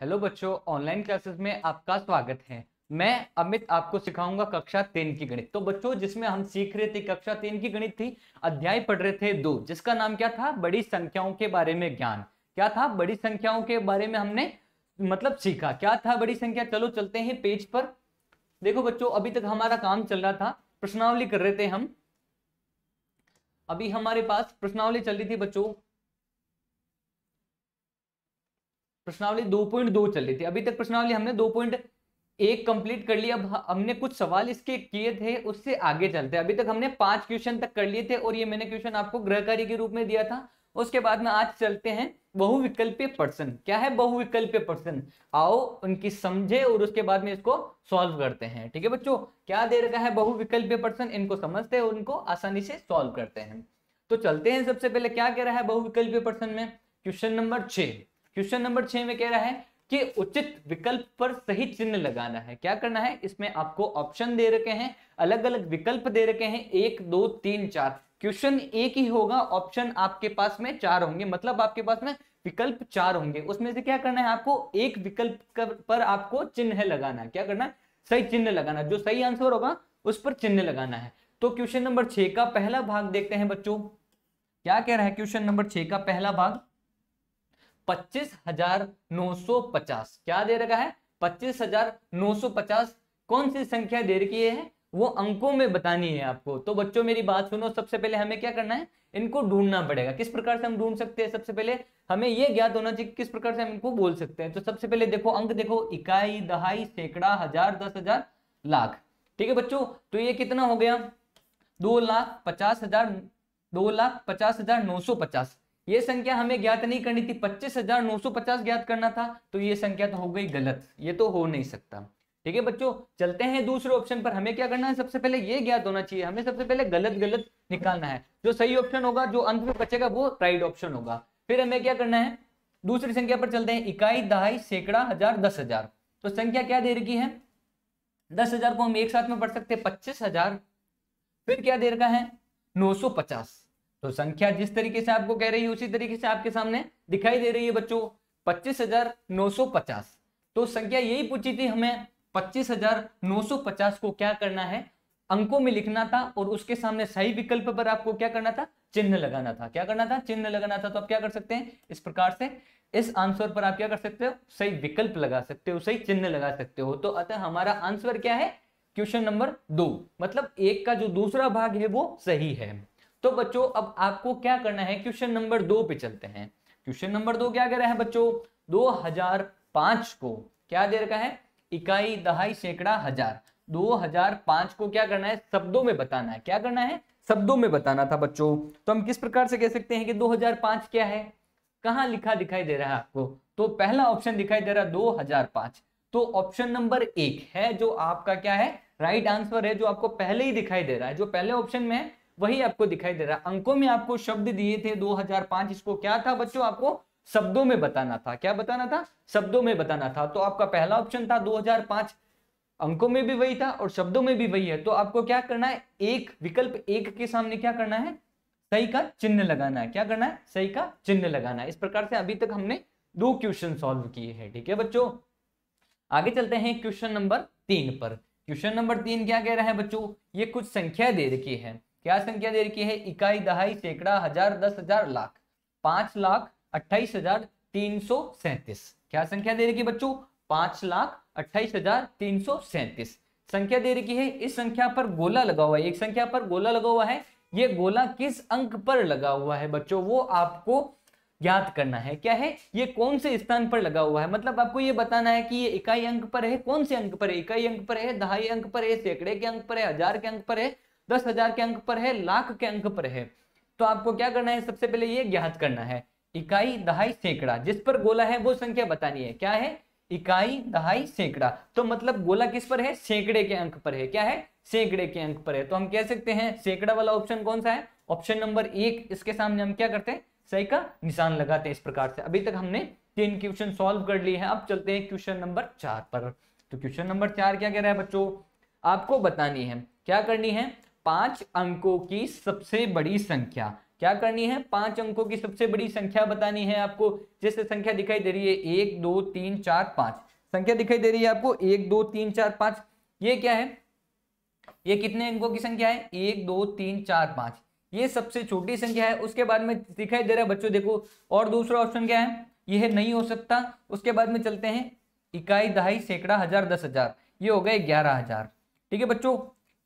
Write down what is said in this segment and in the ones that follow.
hello बच्चों online classes में आपका स्वागत है मैं अमित आपको सिखाऊंगा कक्षा तीन की गणित तो बच्चों जिसमें हम सीख रहे थे कक्षा तीन की गणित थी अध्याय पढ़ रहे थे दो जिसका नाम क्या था बड़ी संख्याओं के बारे में ज्ञान क्या था बड़ी संख्याओं के बारे में हमने मतलब सीखा क्या था बड़ी संख्या चलो चलते हैं पेज पर देखो बच्चों अभी तक हमारा काम चल रहा था प्रश्नावली कर रहे थे हम अभी हमारे पास प्रश्नावली चल रही थी बच्चों प्रश्नावली दो पॉइंट दो चल रही थी अभी तक प्रश्नावली हमने दो पॉइंट एक कंप्लीट कर लिया अब हमने कुछ सवाल इसके किए थे उससे आगे चलते अभी तक हमने पांच क्वेश्चन तक कर लिए थे और ये मैंने क्वेश्चन आपको ग्रहकारी के रूप में दिया था उसके बाद में आज चलते हैं बहुविकल्पीय पर्सन क्या है बहुविकल्पीय पर्सन आओ उनकी समझे और उसके बाद में इसको सॉल्व करते हैं ठीक है बच्चों क्या दे रखा है बहुविकल्पीय पर्सन इनको समझते हैं और उनको आसानी से सॉल्व करते हैं तो चलते हैं सबसे पहले क्या कह रहा है बहुविकल्पीय पर्सन में क्वेश्चन नंबर छह क्वेश्चन नंबर छह में कह रहा है कि उचित विकल्प पर सही चिन्ह लगाना है क्या करना है इसमें आपको ऑप्शन दे रखे हैं अलग अलग विकल्प दे रखे हैं एक दो तीन चार क्वेश्चन एक ही होगा ऑप्शन आपके पास में चार होंगे मतलब आपके पास में विकल्प चार होंगे उसमें से क्या करना है आपको एक विकल्प पर आपको चिन्ह लगाना है क्या करना है सही चिन्ह लगाना जो सही आंसर होगा उस पर चिन्ह लगाना है तो क्वेश्चन नंबर छह का पहला भाग देखते हैं बच्चों क्या कह रहा है क्वेश्चन नंबर छह का पहला भाग पच्चीस हजार नौ सौ पचास क्या दे रखा है पच्चीस हजार नौ सौ पचास कौन सी संख्या दे रखी है वो अंकों में बतानी है आपको तो बच्चों मेरी बात सुनो सबसे पहले हमें क्या करना है इनको ढूंढना पड़ेगा किस प्रकार से हम ढूंढ सकते हैं सबसे पहले हमें यह ज्ञात होना चाहिए किस प्रकार से हम इनको बोल सकते हैं तो सबसे पहले देखो अंक देखो इकाई दहाई सैकड़ा हजार दस हजार लाख ठीक है बच्चों तो ये कितना हो गया दो लाख पचास हजार दो लाख पचास हजार नौ सौ पचास ये संख्या हमें ज्ञात नहीं करनी थी 25,950 ज्ञात करना था तो ये संख्या तो हो गई गलत ये तो हो नहीं सकता ठीक है बच्चों चलते हैं दूसरे ऑप्शन पर हमें क्या करना है सबसे पहले ये ज्ञात होना चाहिए हमें सबसे पहले गलत गलत निकालना है जो सही ऑप्शन होगा जो अंत में बचेगा वो राइट ऑप्शन होगा फिर हमें क्या करना है दूसरी संख्या पर चलते हैं इकाई दहाई सैकड़ा हजार दस हजार तो संख्या क्या दे रखी है दस हजार को हम एक साथ में पढ़ सकते हैं पच्चीस हजार फिर क्या दे रखा है नौ सौ पचास तो संख्या जिस तरीके से आपको कह रही है उसी तरीके से आपके सामने दिखाई दे रही है बच्चों पच्चीस हजार नौ सौ पचास तो संख्या यही पूछी थी हमें पच्चीस हजार नौ सौ पचास को क्या करना है अंकों में लिखना था और उसके सामने सही विकल्प पर आपको क्या करना था चिन्ह लगाना था क्या करना था चिन्ह लगाना था तो आप क्या कर सकते हैं इस प्रकार से इस आंसर पर आप क्या कर सकते हो सही विकल्प लगा सकते हो सही चिन्ह लगा सकते हो तो अतः हमारा आंसर क्या है क्वेश्चन नंबर दो मतलब एक का जो दूसरा भाग है वो सही है तो बच्चों अब आपको क्या करना है क्वेश्चन नंबर दो पे चलते हैं क्वेश्चन नंबर दो क्या कह रहा है बच्चों 2005 को क्या दे रखा है इकाई दहाई सैकड़ा हजार 2005 को क्या करना है शब्दों में बताना है क्या करना है शब्दों में बताना था बच्चों तो हम किस प्रकार से कह सकते हैं कि 2005 क्या है कहां लिखा दिखाई दे रहा है आपको तो पहला ऑप्शन दिखाई दे रहा है 2005 तो ऑप्शन नंबर एक है जो आपका क्या है राइट right आंसर है जो आपको पहले ही दिखाई दे रहा है जो पहले ऑप्शन में है वही आपको दिखाई दे रहा है अंकों में आपको शब्द दिए थे 2005 इसको क्या था बच्चों आपको शब्दों में बताना था क्या बताना था शब्दों में बताना था तो आपका पहला ऑप्शन था 2005 अंकों में भी वही था और शब्दों में भी वही है तो आपको क्या करना है एक विकल्प एक के सामने क्या करना है सही का चिन्ह लगाना है क्या करना है सही का चिन्ह लगाना है इस प्रकार से अभी तक हमने दो क्वेश्चन सॉल्व किए हैं ठीक है बच्चों आगे चलते हैं क्वेश्चन नंबर तीन पर क्वेश्चन नंबर तीन क्या कह रहा है बच्चों ये कुछ संख्या दे रखी है क्या संख्या दे रखी है इकाई दहाई सैकड़ा हजार दस हजार लाख पांच लाख अट्ठाईस हजार तीन सौ सैंतीस क्या संख्या दे रखी है बच्चों पांच लाख अट्ठाईस हजार तीन सौ सैंतीस संख्या दे रखी है इस संख्या पर गोला लगा हुआ है एक संख्या पर गोला लगा हुआ है ये गोला किस अंक पर लगा हुआ है बच्चों वो आपको याद करना है क्या है ये कौन से स्थान पर लगा हुआ है मतलब आपको ये बताना है कि ये इकाई अंक पर है कौन से अंक पर है इकाई अंक पर है दहाई अंक पर है सैकड़े के अंक पर है हजार के अंक पर है दस हजार के अंक पर है लाख के अंक पर है तो आपको क्या करना है सबसे पहले ये ज्ञात करना है इकाई दहाई सैकड़ा जिस पर गोला है वो संख्या बतानी है क्या है इकाई दहाई सैकड़ा तो मतलब गोला किस पर है सैकड़े के अंक पर है क्या है सैकड़े के अंक पर है तो हम कह सकते हैं सैकड़ा वाला ऑप्शन कौन सा है ऑप्शन नंबर एक इसके सामने हम क्या करते हैं सही का निशान लगाते हैं इस प्रकार से अभी तक हमने तीन क्वेश्चन सॉल्व कर लिए हैं अब चलते हैं क्वेश्चन नंबर चार पर तो क्वेश्चन नंबर चार क्या कह रहा है बच्चों आपको बतानी है क्या करनी है पांच अंकों की सबसे बड़ी संख्या क्या करनी है पांच अंकों की सबसे बड़ी संख्या बतानी है आपको जैसे संख्या दिखाई दे रही है एक दो तीन चार पांच संख्या दिखाई दे रही है आपको एक दो तीन चार पांच ये क्या है ये कितने अंकों की संख्या है एक दो तीन चार पांच ये सबसे छोटी संख्या है उसके बाद में दिखाई दे रहा है बच्चों देखो और दूसरा ऑप्शन क्या है यह नहीं हो सकता उसके बाद में चलते हैं इकाई दहाई सैकड़ा हजार दस हजार ये हो गए ग्यारह हजार ठीक है बच्चों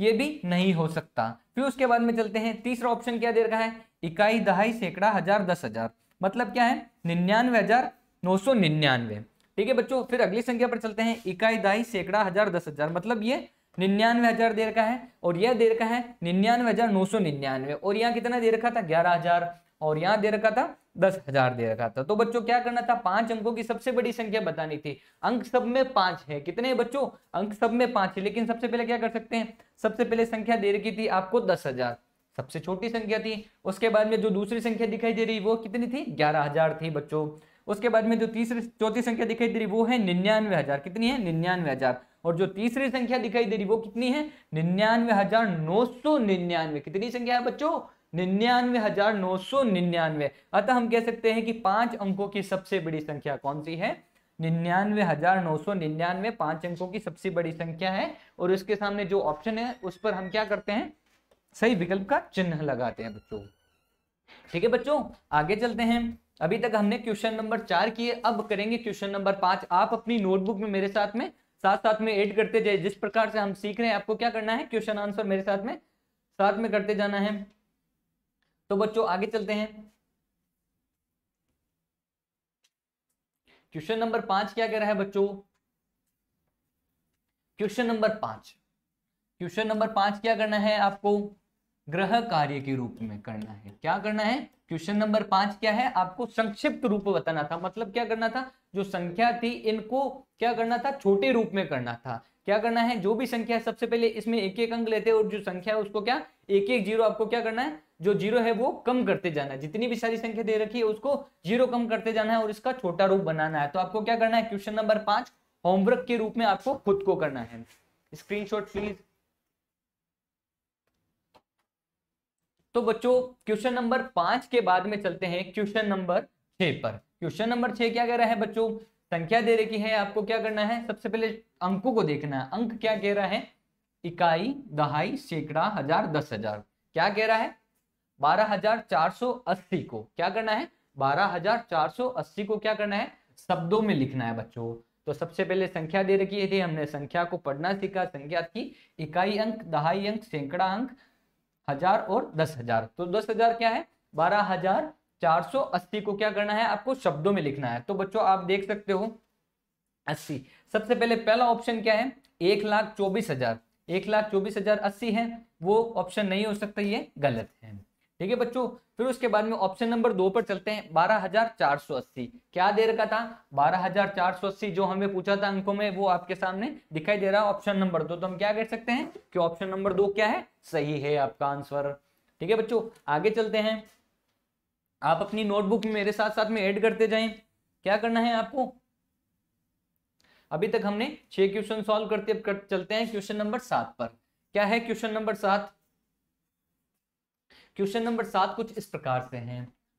ये भी नहीं हो सकता फिर उसके बाद में चलते हैं तीसरा ऑप्शन क्या दे रखा है इकाई दहाई सैकड़ा हजार दस हजार मतलब क्या है निन्यानवे हजार नौ सौ निन्यानवे ठीक है बच्चों फिर अगली संख्या पर चलते हैं इकाई दहाई सैकड़ा हजार दस हजार मतलब ये निन्यानवे हजार दे रखा है और यह दे रखा है निन्यानवे हजार नौ सौ निन्यानवे और यहाँ कितना दे रखा था ग्यारह हजार और यहाँ दे रखा था दस हजार दे रखा था तो बच्चों क्या करना था पांच अंकों की सबसे बड़ी संख्या बतानी थी अंक सब में पांच है कितने बच्चों अंक सब में पांच है लेकिन सबसे पहले क्या कर सकते हैं सबसे पहले संख्या दे रखी थी आपको दस हजार सबसे छोटी संख्या थी उसके बाद में जो दूसरी संख्या दिखाई दे रही वो कितनी थी ग्यारह हजार थी बच्चों उसके बाद में जो तीसरी चौथी संख्या दिखाई दे रही वो है निन्यानवे हजार कितनी है निन्यानवे हजार और जो तीसरी संख्या दिखाई दे रही वो कितनी है निन्यानवे हजार नौ सौ निन्यानवे कितनी संख्या है बच्चों निन्यानवे हजार नौ सौ निन्यानवे अतः हम कह सकते हैं कि पांच अंकों की सबसे बड़ी संख्या कौन सी है निन्यानवे हजार नौ सौ निन्यानवे पांच अंकों की सबसे बड़ी संख्या है और उसके सामने जो ऑप्शन है उस पर हम क्या करते हैं सही विकल्प का चिन्ह लगाते हैं बच्चों ठीक है बच्चों आगे चलते हैं अभी तक हमने क्वेश्चन नंबर चार किए अब करेंगे क्वेश्चन नंबर पांच आप अपनी नोटबुक में मेरे साथ में साथ साथ में एड करते जाए जिस प्रकार से हम सीख रहे हैं आपको क्या करना है क्वेश्चन आंसर मेरे साथ में साथ में करते जाना है तो बच्चों आगे चलते हैं क्वेश्चन नंबर पांच क्या कह रहा है बच्चों क्वेश्चन नंबर पांच क्वेश्चन नंबर पांच क्या करना है आपको ग्रह कार्य के रूप में करना है क्या करना है क्वेश्चन नंबर पांच क्या है आपको संक्षिप्त रूप बताना था मतलब क्या करना था जो संख्या थी इनको क्या करना था छोटे रूप में करना था क्या करना है जो भी संख्या है सबसे पहले इसमें एक एक अंक लेते हैं और जो संख्या है उसको क्या एक एक जीरो आपको क्या करना है जो जीरो है वो कम करते जाना है जितनी भी सारी संख्या दे रखी है उसको जीरो कम करते जाना है और इसका छोटा रूप बनाना है तो आपको क्या करना है क्वेश्चन नंबर पांच होमवर्क के रूप में आपको खुद को करना है स्क्रीनशॉट प्लीज तो बच्चों क्वेश्चन नंबर पांच के बाद में चलते हैं क्वेश्चन नंबर छह पर क्वेश्चन नंबर छह क्या कह रहा है बच्चों संख्या दे रखी है आपको क्या करना है सबसे पहले अंकों को देखना है अंक क्या कह रहा है इकाई दहाई सैकड़ा हजार दस हजार क्या कह रहा है बारह हजार चार सौ अस्सी को क्या करना है बारह हजार चार सौ अस्सी को क्या करना है शब्दों में लिखना है बच्चों तो सबसे पहले संख्या दे रखी थी हमने संख्या को पढ़ना सीखा संख्या की इकाई अंक दहाई अंक सैकड़ा अंक हजार और दस हजार तो दस हजार क्या है बारह हजार चार सौ अस्सी को क्या करना है आपको शब्दों में लिखना है तो बच्चों आप देख सकते हो अस्सी सबसे पहले पहला ऑप्शन क्या है एक लाख चौबीस हजार एक लाख चौबीस हजार अस्सी है वो ऑप्शन नहीं हो सकता ये गलत है ठीक है बच्चों फिर उसके बाद में ऑप्शन नंबर दो पर चलते हैं बारह हजार चार सौ अस्सी क्या दे रखा था बारह हजार चार सौ अस्सी जो हमें पूछा था अंकों में वो आपके सामने दिखाई दे रहा है ऑप्शन नंबर दो तो हम क्या कर सकते हैं कि ऑप्शन नंबर दो क्या है सही है आपका आंसर ठीक है बच्चों आगे चलते हैं आप अपनी नोटबुक में मेरे साथ साथ में एड करते जाए क्या करना है आपको अभी तक हमने छह क्वेश्चन सॉल्व करते चलते हैं क्वेश्चन नंबर सात पर क्या है क्वेश्चन नंबर सात क्वेश्चन नंबर सात कुछ इस प्रकार से है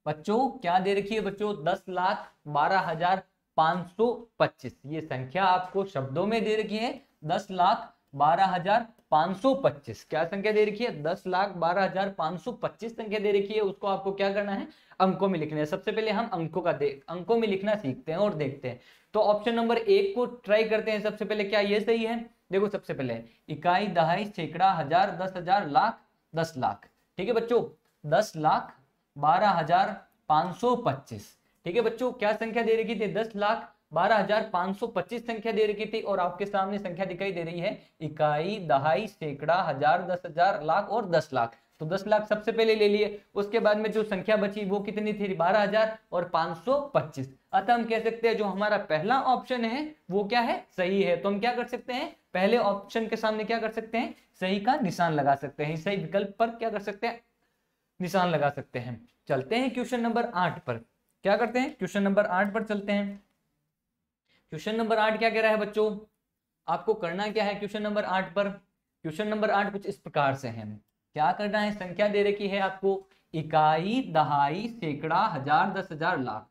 बच्चों क्या दे रखी है बच्चों दस लाख बारह हजार पांच सौ पच्चीस ये संख्या आपको शब्दों में दे रखी है दस लाख बारह हजार पांच सौ पच्चीस क्या संख्या दे रखी है दस लाख बारह हजार पांच सौ पच्चीस संख्या दे रखी है उसको आपको क्या करना है अंकों में लिखना है सबसे पहले हम अंकों का देख अंकों में लिखना सीखते हैं और देखते हैं तो ऑप्शन नंबर एक को ट्राई करते हैं सबसे पहले क्या ये सही है देखो सबसे पहले इकाई दहाई सैकड़ा हजार दस हजार लाख दस लाख ठीक है बच्चों दस लाख बारह हजार पांच सौ पच्चीस ठीक है बच्चों क्या संख्या दे रखी थी दस लाख बारह हजार पांच सौ पच्चीस संख्या दे रखी थी और आपके सामने संख्या दिखाई दे रही है इकाई दहाई सैकड़ा हजार दस हजार लाख और दस लाख तो दस लाख सबसे पहले ले लिए उसके बाद में जो संख्या बची वो कितनी थी बारह हजार और पांच सौ पच्चीस अतः हम कह सकते हैं जो हमारा पहला ऑप्शन है वो क्या है सही है तो हम क्या कर सकते हैं पहले ऑप्शन के सामने क्या कर सकते हैं सही का निशान लगा सकते हैं सही विकल्प पर क्या कर सकते हैं निशान लगा सकते हैं चलते हैं क्वेश्चन नंबर आठ पर क्या करते हैं क्वेश्चन नंबर आठ पर चलते हैं क्वेश्चन नंबर आठ क्या कह रहा है बच्चों आपको करना क्या है क्वेश्चन नंबर आठ पर क्वेश्चन नंबर आठ कुछ इस प्रकार से है क्या करना है संख्या दे रखी है आपको इकाई दहाई सैकड़ा हजार दस हजार लाख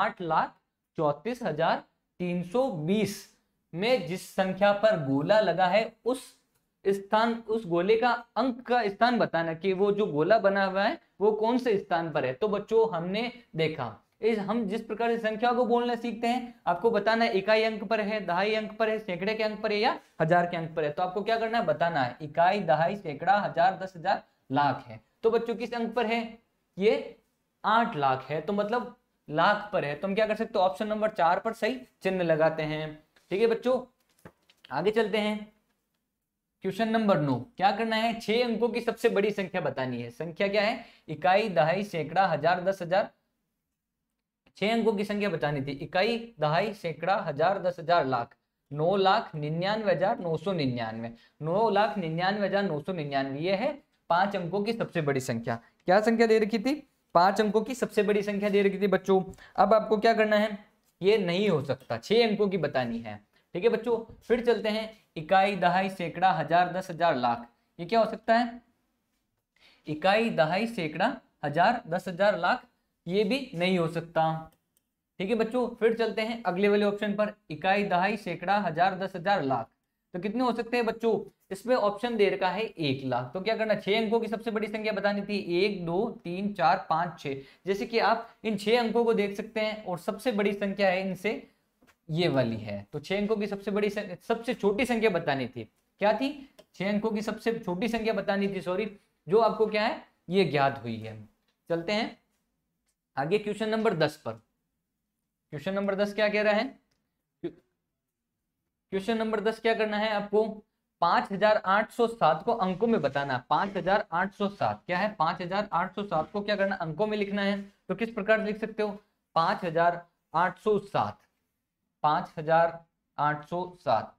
आठ लाख चौतीस हजार तीन सौ बीस में जिस संख्या पर गोला लगा है उस स्थान उस गोले का अंक का स्थान बताना कि वो जो गोला बना हुआ है वो कौन से स्थान पर है तो बच्चों हमने देखा इस हम जिस प्रकार से संख्या को बोलना सीखते हैं आपको बताना है इकाई अंक पर है दहाई अंक पर है सैकड़े के अंक पर है या हजार के अंक पर है तो आपको क्या करना है बताना है इकाई दहाई सैकड़ा हजार दस हजार लाख है तो बच्चों किस अंक पर है ये आठ लाख है तो मतलब लाख पर है तो हम क्या कर सकते हो ऑप्शन नंबर चार पर सही चिन्ह लगाते हैं ठीक है बच्चों आगे चलते हैं क्वेश्चन नंबर नौ क्या करना है छह अंकों की सबसे बड़ी संख्या बतानी है संख्या क्या है इकाई दहाई सैकड़ा हजार दस हजार छह अंकों की संख्या बतानी थी इकाई दहाई सैकड़ा हजार दस हजार लाख नौ लाख निन्यानवे हजार नौ सौ निन्यानवे नौ लाख निन्यानवे हजार नौ सौ निन्यानवे ये है पांच अंकों की सबसे बड़ी संख्या क्या संख्या दे रखी थी पांच अंकों की सबसे बड़ी संख्या दे रखी थी बच्चों अब आपको क्या करना है ये नहीं हो सकता छह अंकों की बतानी है ठीक है बच्चों फिर चलते हैं इकाई दहाई सैकड़ा हजार दस हजार लाख ये क्या हो सकता है इकाई दहाई सैकड़ा हजार दस हजार लाख ये भी नहीं हो सकता ठीक है बच्चों फिर चलते हैं अगले वाले ऑप्शन पर इकाई दहाई सैकड़ा हजार दस हजार लाख तो कितने हो सकते हैं बच्चों इसमें ऑप्शन दे रखा है एक लाख तो क्या करना छह अंकों की सबसे बड़ी संख्या बतानी थी एक दो तीन चार पांच छह जैसे कि आप इन छह अंकों को देख सकते हैं और सबसे बड़ी संख्या है इनसे ये वाली है तो छह अंकों की सबसे बड़ी सबसे छोटी संख्या बतानी थी क्या थी छह अंकों की सबसे छोटी संख्या बतानी थी सॉरी जो आपको क्या है ये ज्ञात हुई है चलते हैं आगे क्वेश्चन नंबर दस पर क्वेश्चन नंबर दस क्या कह रहा है क्वेश्चन नंबर दस क्या करना है आपको 5807 को अंकों में बताना है 5807 क्या है 5807 को क्या करना अंकों में लिखना है तो किस प्रकार लिख सकते हो 5807 5807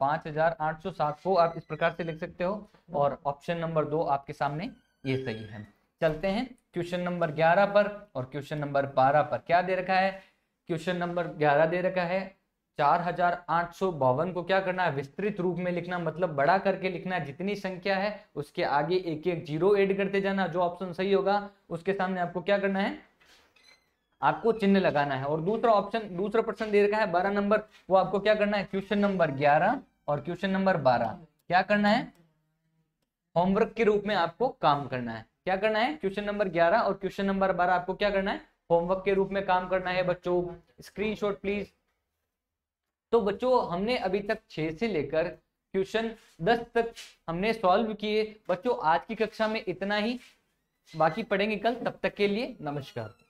5807 को आप इस प्रकार से लिख सकते हो और ऑप्शन नंबर दो आपके सामने ये सही है चलते हैं क्वेश्चन नंबर 11 पर और क्वेश्चन नंबर 12 पर क्या दे रखा है क्वेश्चन नंबर 11 दे रखा है चार हजार आठ सौ बावन को क्या करना है विस्तृत रूप में लिखना मतलब बड़ा करके लिखना है जितनी संख्या है उसके आगे एक एक जीरो एड करते जाना जो ऑप्शन सही होगा उसके सामने आपको क्या करना है आपको चिन्ह लगाना है और दूसरा ऑप्शन दूसरा प्रश्न दे रखा है बारह नंबर वो आपको क्या करना है क्वेश्चन नंबर ग्यारह और क्वेश्चन नंबर बारह क्या करना है होमवर्क के रूप में आपको काम करना है क्या करना है क्वेश्चन नंबर ग्यारह और क्वेश्चन नंबर बारह आपको क्या करना है होमवर्क के रूप में काम करना है बच्चों स्क्रीनशॉट प्लीज तो बच्चों हमने अभी तक छः से लेकर क्वेश्चन दस तक हमने सॉल्व किए बच्चों आज की कक्षा में इतना ही बाकी पढ़ेंगे कल तब तक के लिए नमस्कार